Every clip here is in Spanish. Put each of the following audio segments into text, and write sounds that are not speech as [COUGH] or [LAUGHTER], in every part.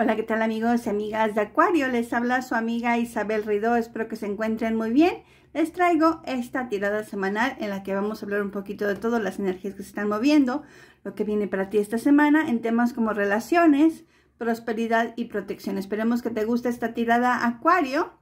Hola, ¿qué tal amigos y amigas de Acuario? Les habla su amiga Isabel Ridó, espero que se encuentren muy bien. Les traigo esta tirada semanal en la que vamos a hablar un poquito de todas las energías que se están moviendo, lo que viene para ti esta semana en temas como relaciones, prosperidad y protección. Esperemos que te guste esta tirada Acuario.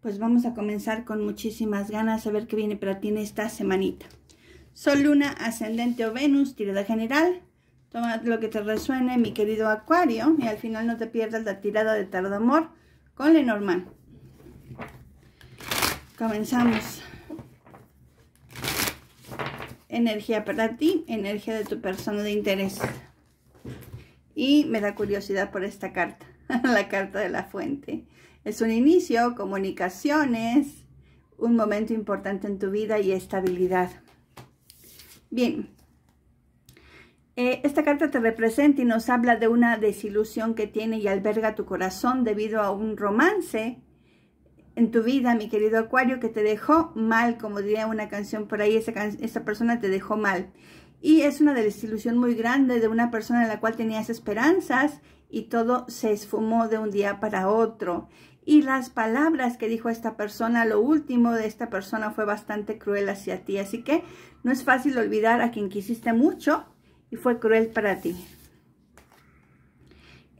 Pues vamos a comenzar con muchísimas ganas a ver qué viene para ti en esta semanita. Sol, Luna, Ascendente o Venus, tirada general Toma lo que te resuene, mi querido Acuario, y al final no te pierdas la tirada de amor con Lenormand. Comenzamos. Energía para ti, energía de tu persona de interés. Y me da curiosidad por esta carta, [LAUGHS] la carta de la fuente. Es un inicio, comunicaciones, un momento importante en tu vida y estabilidad. Bien, eh, esta carta te representa y nos habla de una desilusión que tiene y alberga tu corazón debido a un romance en tu vida, mi querido Acuario, que te dejó mal, como diría una canción por ahí, esa, esa persona te dejó mal. Y es una desilusión muy grande de una persona en la cual tenías esperanzas y todo se esfumó de un día para otro. Y las palabras que dijo esta persona, lo último de esta persona fue bastante cruel hacia ti. Así que no es fácil olvidar a quien quisiste mucho y fue cruel para ti.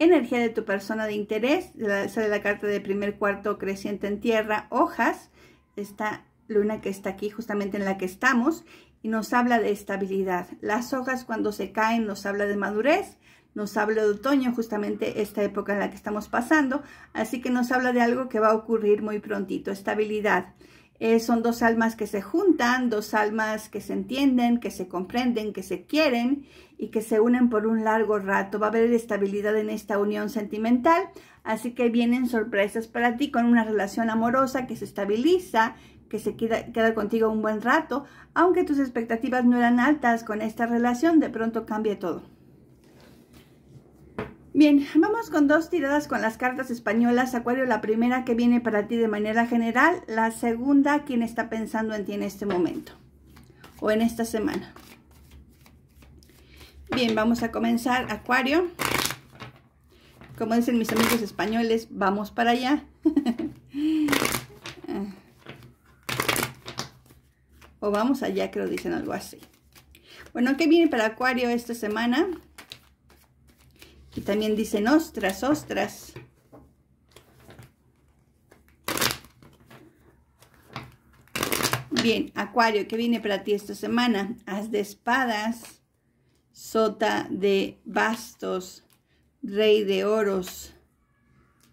Energía de tu persona de interés, sale la carta de primer cuarto creciente en tierra, hojas, esta luna que está aquí, justamente en la que estamos, y nos habla de estabilidad. Las hojas cuando se caen nos habla de madurez, nos habla de otoño, justamente esta época en la que estamos pasando, así que nos habla de algo que va a ocurrir muy prontito, estabilidad. Eh, son dos almas que se juntan, dos almas que se entienden, que se comprenden, que se quieren y que se unen por un largo rato. Va a haber estabilidad en esta unión sentimental, así que vienen sorpresas para ti con una relación amorosa que se estabiliza, que se queda, contigo un buen rato, aunque tus expectativas no eran altas con esta relación, de pronto cambia todo. Bien, vamos con dos tiradas con las cartas españolas. Acuario, la primera que viene para ti de manera general, la segunda, quien está pensando en ti en este momento o en esta semana. Bien, vamos a comenzar, Acuario. Como dicen mis amigos españoles, vamos para allá. [LAUGHS] Ah. o vamos allá, creo dicen algo así. Bueno, ¿qué viene para Acuario esta semana? Y también dicen ostras, ostras. Bien, Acuario, ¿qué viene para ti esta semana? Haz de espadas, sota de bastos, rey de oros,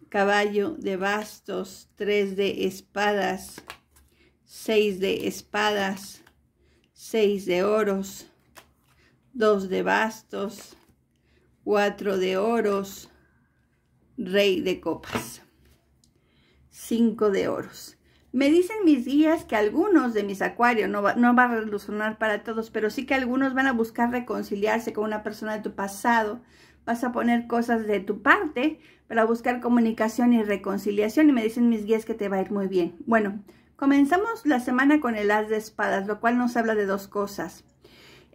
caballo de bastos, tres de espadas, seis de espadas, seis de oros, dos de bastos, Cuatro de oros, rey de copas. Cinco de oros. Me dicen mis guías que algunos de mis acuarios, no va, a relucionar para todos, pero sí que algunos van a buscar reconciliarse con una persona de tu pasado. Vas a poner cosas de tu parte para buscar comunicación y reconciliación y me dicen mis guías que te va a ir muy bien. Bueno, comenzamos la semana con el as de espadas, lo cual nos habla de dos cosas.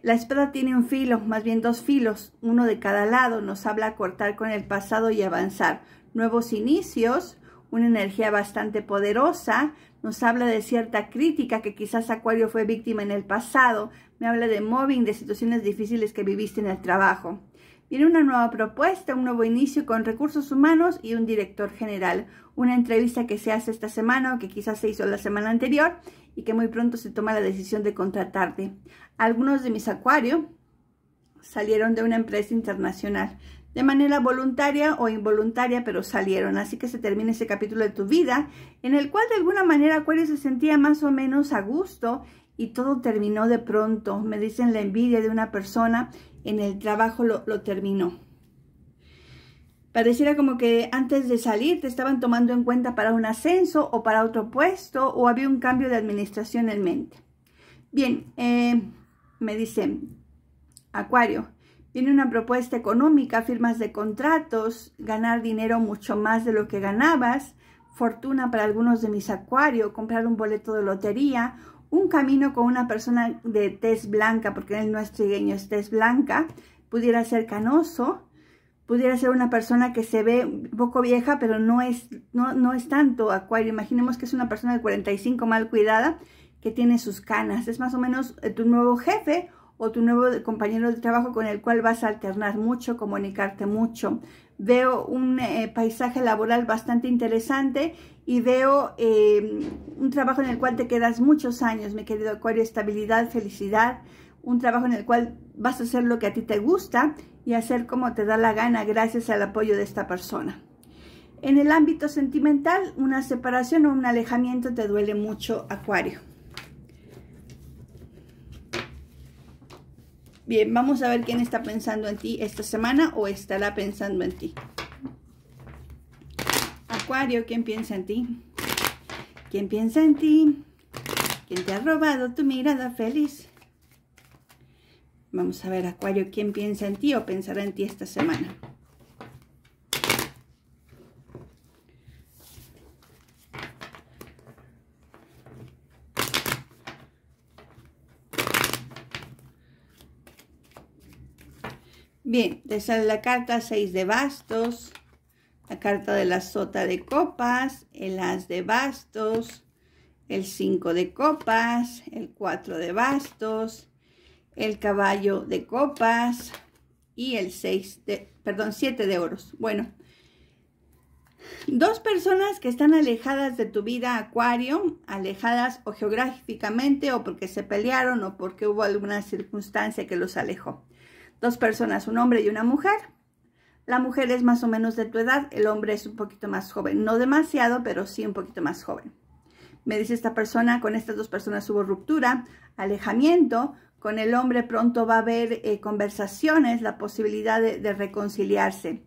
La espada tiene un filo, más bien dos filos, uno de cada lado, nos habla cortar con el pasado y avanzar. Nuevos inicios, una energía bastante poderosa, nos habla de cierta crítica que quizás Acuario fue víctima en el pasado, me habla de mobbing, de situaciones difíciles que viviste en el trabajo. Viene una nueva propuesta, un nuevo inicio con recursos humanos y un director general. Una entrevista que se hace esta semana o que quizás se hizo la semana anterior y que muy pronto se toma la decisión de contratarte. Algunos de mis acuarios salieron de una empresa internacional de manera voluntaria o involuntaria, pero salieron. Así que se termina ese capítulo de tu vida, en el cual de alguna manera Acuario se sentía más o menos a gusto y todo terminó de pronto. Me dicen la envidia de una persona en el trabajo lo, terminó. Pareciera como que antes de salir te estaban tomando en cuenta para un ascenso o para otro puesto o había un cambio de administración en mente. Bien, eh, me dicen, Acuario, tiene una propuesta económica, firmas de contratos, ganar dinero mucho más de lo que ganabas, fortuna para algunos de mis acuario, comprar un boleto de lotería un camino con una persona de tez blanca, porque el nuestro es tez blanca, pudiera ser canoso, pudiera ser una persona que se ve un poco vieja, pero no es, no, no es tanto acuario. Imaginemos que es una persona de 45 mal cuidada, que tiene sus canas. Es más o menos eh, tu nuevo jefe o tu nuevo compañero de trabajo con el cual vas a alternar mucho, comunicarte mucho. Veo un eh, paisaje laboral bastante interesante y veo em, un trabajo en el cual te quedas muchos años, mi querido Acuario, estabilidad, felicidad, un trabajo en el cual vas a hacer lo que a ti te gusta y hacer como te da la gana gracias al apoyo de esta persona. En el ámbito sentimental, una separación o un alejamiento te duele mucho, Acuario. Bien, vamos a ver quién está pensando en ti esta semana o estará pensando en ti. Acuario, ¿quién piensa en ti? ¿Quién piensa en ti? ¿Quién te ha robado tu mirada feliz? Vamos a ver, Acuario, ¿quién piensa en ti o pensará en ti esta semana? Bien, te sale la carta 6 de bastos, la carta de la sota de copas, el as de bastos, el 5 de copas, el 4 de bastos, el caballo de copas y el 6 de, perdón, 7 de oros. Bueno, dos personas que están alejadas de tu vida, Acuario, alejadas o geográficamente o porque se pelearon o porque hubo alguna circunstancia que los alejó dos personas, un hombre y una mujer. La mujer es más o menos de tu edad, el hombre es un poquito más joven, no demasiado, pero sí un poquito más joven. Me dice esta persona, con estas dos personas hubo ruptura, alejamiento, con el hombre pronto va a haber eh, conversaciones, la posibilidad de, reconciliarse.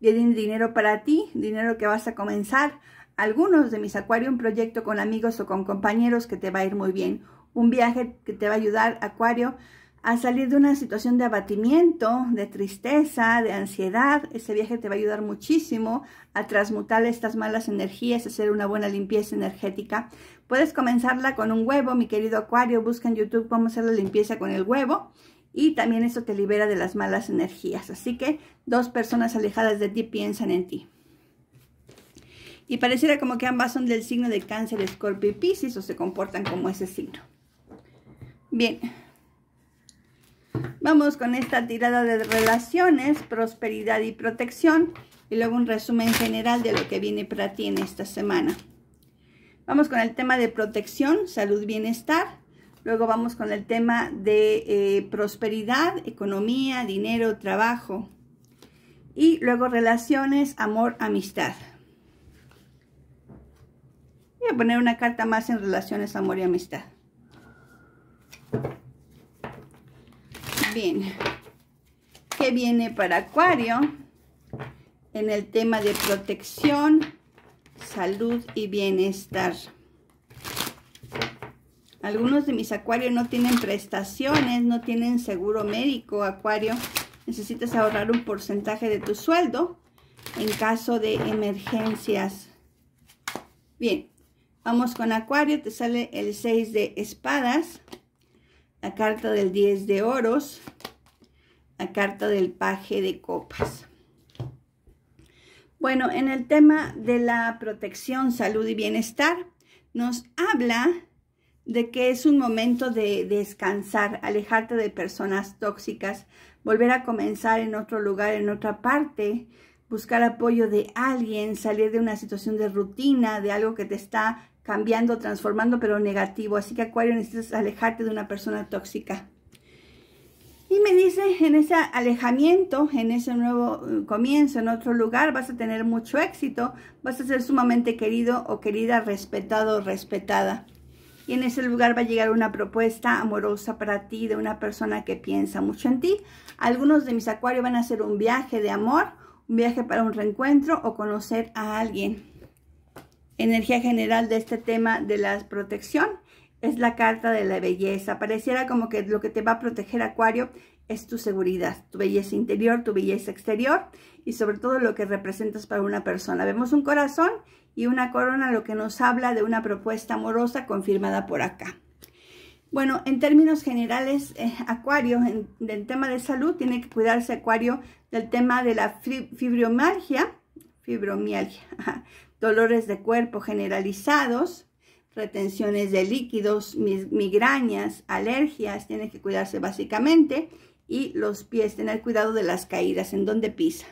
Viene dinero para ti, dinero que vas a comenzar. Algunos de mis acuario, un proyecto con amigos o con compañeros que te va a ir muy bien. Un viaje que te va a ayudar, acuario, a salir de una situación de abatimiento, de tristeza, de ansiedad. Ese viaje te va a ayudar muchísimo a transmutar estas malas energías, a hacer una buena limpieza energética. Puedes comenzarla con un huevo, mi querido acuario. Busca en YouTube cómo hacer la limpieza con el huevo. Y también eso te libera de las malas energías. Así que dos personas alejadas de ti piensan en ti. Y pareciera como que ambas son del signo de cáncer, escorpio y piscis o se comportan como ese signo. Bien, Vamos con esta tirada de relaciones, prosperidad y protección. Y luego un resumen general de lo que viene para ti en esta semana. Vamos con el tema de protección, salud, bienestar. Luego vamos con el tema de eh, prosperidad, economía, dinero, trabajo. Y luego relaciones, amor, amistad. Voy a poner una carta más en relaciones, amor y amistad. bien. ¿Qué viene para Acuario? En el tema de protección, salud y bienestar. Algunos de mis acuarios no tienen prestaciones, no tienen seguro médico, acuario. Necesitas ahorrar un porcentaje de tu sueldo en caso de emergencias. Bien, vamos con acuario. Te sale el 6 de espadas carta del 10 de oros, la carta del paje de copas. Bueno, en el tema de la protección, salud y bienestar, nos habla de que es un momento de descansar, alejarte de personas tóxicas, volver a comenzar en otro lugar, en otra parte, buscar apoyo de alguien, salir de una situación de rutina, de algo que te está cambiando, transformando, pero negativo. Así que Acuario necesitas alejarte de una persona tóxica. Y me dice, en ese alejamiento, en ese nuevo eh, comienzo, en otro lugar, vas a tener mucho éxito, vas a ser sumamente querido o querida, respetado o respetada. Y en ese lugar va a llegar una propuesta amorosa para ti de una persona que piensa mucho en ti. Algunos de mis acuarios van a hacer un viaje de amor, un viaje para un reencuentro o conocer a alguien energía general de este tema de la protección es la carta de la belleza. Pareciera como que lo que te va a proteger Acuario es tu seguridad, tu belleza interior, tu belleza exterior y sobre todo lo que representas para una persona. Vemos un corazón y una corona, lo que nos habla de una propuesta amorosa confirmada por acá. Bueno, en términos generales, eh, Acuario, en, el tema de salud, tiene que cuidarse Acuario del tema de la fibromialgia, fibromialgia, [LAUGHS] dolores de cuerpo generalizados, retenciones de líquidos, migrañas, alergias, tiene que cuidarse básicamente y los pies, tener cuidado de las caídas, en donde pisa.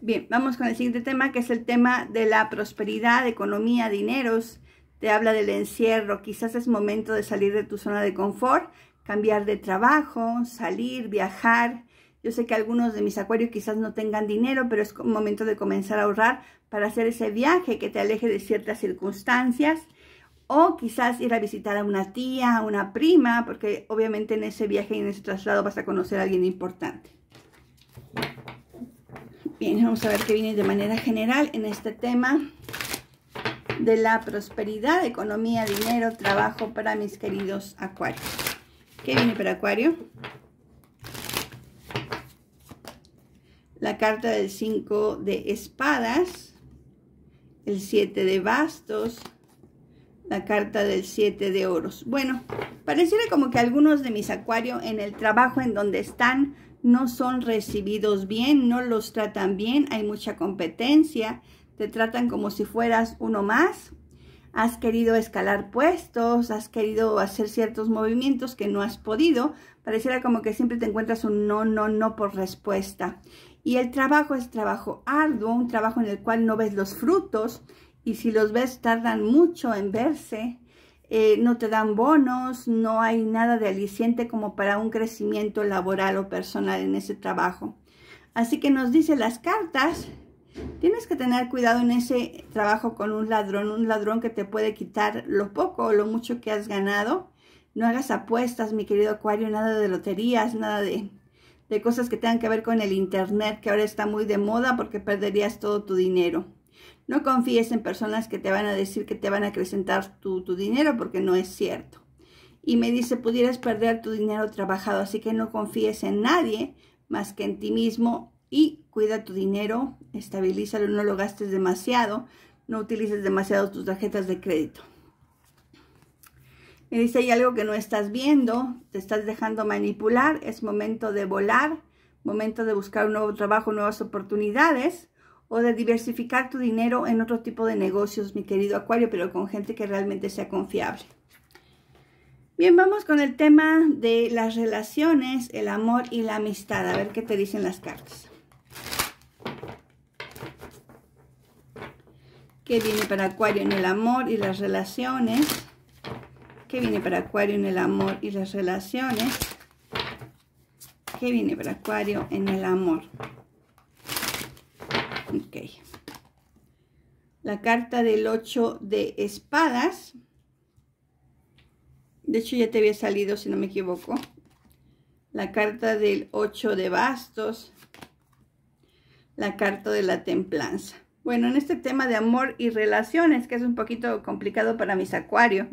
Bien, vamos con el siguiente tema que es el tema de la prosperidad, economía, dineros. Te habla del encierro, quizás es momento de salir de tu zona de confort, cambiar de trabajo, salir, viajar, yo sé que algunos de mis acuarios quizás no tengan dinero, pero es momento de comenzar a ahorrar para hacer ese viaje que te aleje de ciertas circunstancias. O quizás ir a visitar a una tía, a una prima, porque obviamente en ese viaje y en ese traslado vas a conocer a alguien importante. Bien, vamos a ver qué viene de manera general en este tema de la prosperidad, economía, dinero, trabajo para mis queridos acuarios. ¿Qué viene para acuario? la carta del 5 de espadas, el 7 de bastos, la carta del 7 de oros. Bueno, pareciera como que algunos de mis acuario en el trabajo en donde están no son recibidos bien, no los tratan bien, hay mucha competencia, te tratan como si fueras uno más, has querido escalar puestos, has querido hacer ciertos movimientos que no has podido, pareciera como que siempre te encuentras un no, no, no por respuesta. Y el trabajo es trabajo arduo, un trabajo en el cual no ves los frutos y si los ves tardan mucho en verse, eh, no te dan bonos, no hay nada de aliciente como para un crecimiento laboral o personal en ese trabajo. Así que nos dice las cartas, tienes que tener cuidado en ese trabajo con un ladrón, un ladrón que te puede quitar lo poco o lo mucho que has ganado. No hagas apuestas, mi querido Acuario, nada de loterías, nada de de cosas que tengan que ver con el Internet, que ahora está muy de moda porque perderías todo tu dinero. No confíes en personas que te van a decir que te van a acrecentar tu, dinero porque no es cierto. Y me dice, pudieras perder tu dinero trabajado, así que no confíes en nadie más que en ti mismo y cuida tu dinero, estabilízalo, no lo gastes demasiado, no utilices demasiado tus tarjetas de crédito. Me dice, hay algo que no estás viendo, te estás dejando manipular, es momento de volar, momento de buscar un nuevo trabajo, nuevas oportunidades o de diversificar tu dinero en otro tipo de negocios, mi querido Acuario, pero con gente que realmente sea confiable. Bien, vamos con el tema de las relaciones, el amor y la amistad. A ver qué te dicen las cartas. ¿Qué viene para Acuario en el amor y las relaciones? ¿Qué viene para Acuario en el amor y las relaciones? ¿Qué viene para Acuario en el amor? Ok. La carta del 8 de espadas. De hecho, ya te había salido, si no me equivoco. La carta del 8 de bastos. La carta de la templanza. Bueno, en este tema de amor y relaciones, que es un poquito complicado para mis acuarios.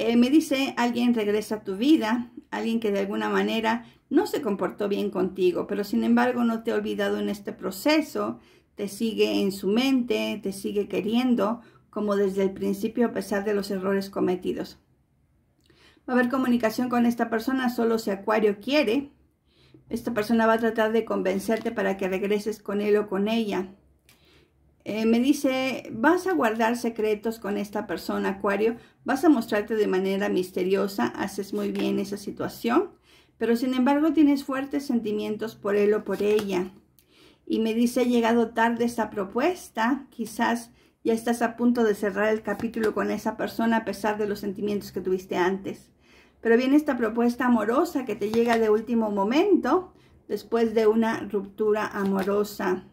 Eh, me dice, alguien regresa a tu vida, alguien que de alguna manera no se comportó bien contigo, pero sin embargo no te ha olvidado en este proceso, te sigue en su mente, te sigue queriendo, como desde el principio a pesar de los errores cometidos. Va a haber comunicación con esta persona solo si Acuario quiere. Esta persona va a tratar de convencerte para que regreses con él o con ella. Eh, me dice, vas a guardar secretos con esta persona, Acuario, vas a mostrarte de manera misteriosa, haces muy bien esa situación, pero sin embargo tienes fuertes sentimientos por él o por ella. Y me dice, ha llegado tarde esta propuesta, quizás ya estás a punto de cerrar el capítulo con esa persona a pesar de los sentimientos que tuviste antes. Pero viene esta propuesta amorosa que te llega de último momento, después de una ruptura amorosa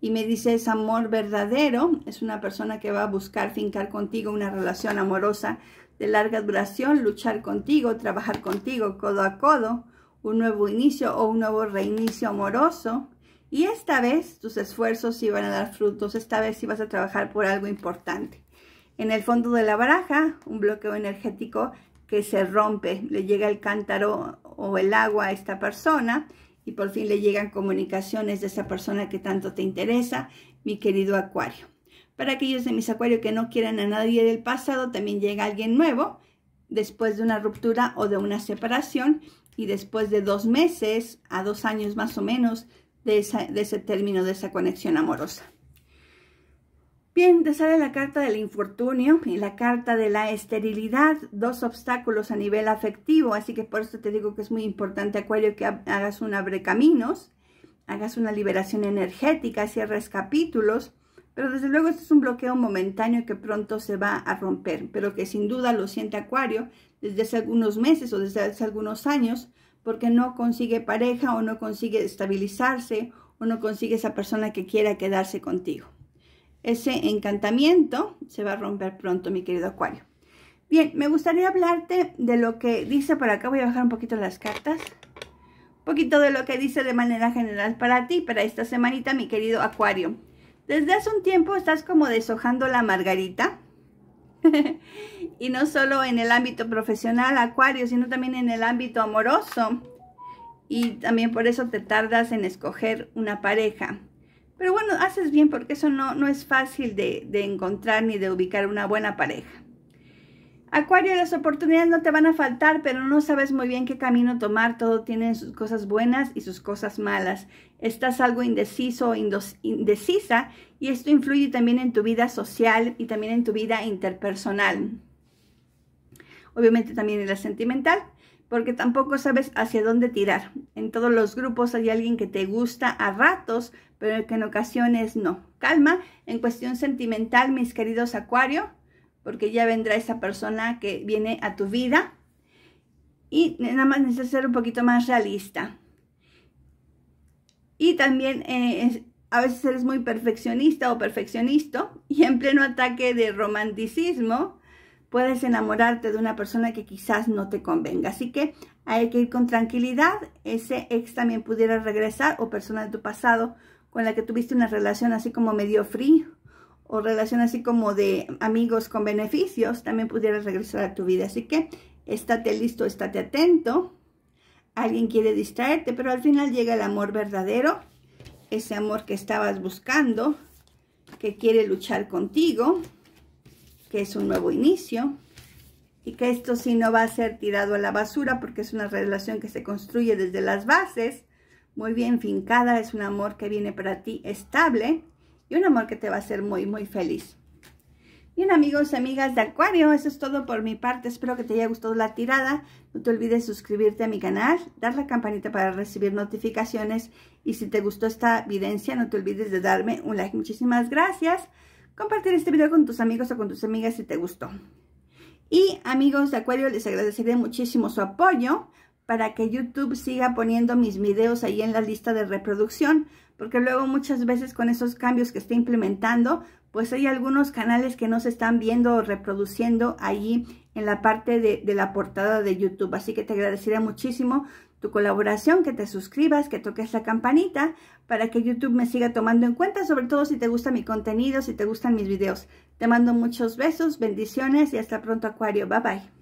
y me dice es amor verdadero, es una persona que va a buscar fincar contigo una relación amorosa de larga duración, luchar contigo, trabajar contigo codo a codo, un nuevo inicio o un nuevo reinicio amoroso. Y esta vez tus esfuerzos iban a dar frutos, esta vez sí vas a trabajar por algo importante. En el fondo de la baraja, un bloqueo energético que se rompe, le llega el cántaro o el agua a esta persona y por fin le llegan comunicaciones de esa persona que tanto te interesa, mi querido Acuario. Para aquellos de mis acuarios que no quieran a nadie del pasado, también llega alguien nuevo después de una ruptura o de una separación y después de dos meses a dos años más o menos de ese término de esa conexión amorosa. Bien, te sale la carta del infortunio y la carta de la esterilidad, dos obstáculos a nivel afectivo, así que por eso te digo que es muy importante, Acuario, que hagas un abre caminos, hagas una liberación energética, cierres capítulos, pero desde luego este es un bloqueo momentáneo que pronto se va a romper, pero que sin duda lo siente Acuario desde hace algunos meses o desde hace algunos años, porque no consigue pareja o no consigue estabilizarse o no consigue esa persona que quiera quedarse contigo ese encantamiento se va a romper pronto, mi querido Acuario. Bien, me gustaría hablarte de lo que dice por acá. Voy a bajar un poquito las cartas. Un poquito de lo que dice de manera general para ti, para esta semanita, mi querido Acuario. Desde hace un tiempo estás como deshojando la margarita. [LAUGHS] y no solo en el ámbito profesional, Acuario, sino también en el ámbito amoroso. Y también por eso te tardas en escoger una pareja. Pero bueno, haces bien porque eso no, no es fácil de, de encontrar ni de ubicar una buena pareja. Acuario, las oportunidades no te van a faltar, pero no sabes muy bien qué camino tomar. Todo tiene sus cosas buenas y sus cosas malas. Estás algo indeciso o indecisa y esto influye también en tu vida social y también en tu vida interpersonal. Obviamente también en la sentimental porque tampoco sabes hacia dónde tirar. En todos los grupos hay alguien que te gusta a ratos, pero que en ocasiones no. Calma, en cuestión sentimental, mis queridos Acuario, porque ya vendrá esa persona que viene a tu vida. Y nada más necesitas ser un poquito más realista. Y también eh, a veces eres muy perfeccionista o perfeccionista y en pleno ataque de romanticismo, puedes enamorarte de una persona que quizás no te convenga. Así que hay que ir con tranquilidad. Ese ex también pudiera regresar o persona de tu pasado con la que tuviste una relación así como medio free o relación así como de amigos con beneficios, también pudiera regresar a tu vida. Así que estate listo, estate atento. Alguien quiere distraerte, pero al final llega el amor verdadero, ese amor que estabas buscando, que quiere luchar contigo que es un nuevo inicio y que esto sí no va a ser tirado a la basura porque es una relación que se construye desde las bases, muy bien fincada, es un amor que viene para ti estable y un amor que te va a hacer muy, muy feliz. Bien amigos y amigas de Acuario, eso es todo por mi parte, espero que te haya gustado la tirada, no te olvides suscribirte a mi canal, dar la campanita para recibir notificaciones y si te gustó esta evidencia no te olvides de darme un like, muchísimas gracias compartir este video con tus amigos o con tus amigas si te gustó. Y amigos de Acuario, les agradeceré muchísimo su apoyo para que YouTube siga poniendo mis videos ahí en la lista de reproducción, porque luego muchas veces con esos cambios que está implementando, pues hay algunos canales que no se están viendo o reproduciendo ahí en la parte de, de la portada de YouTube. Así que te agradeceré muchísimo tu colaboración, que te suscribas, que toques la campanita para que YouTube me siga tomando en cuenta, sobre todo si te gusta mi contenido, si te gustan mis videos. Te mando muchos besos, bendiciones y hasta pronto Acuario. Bye bye.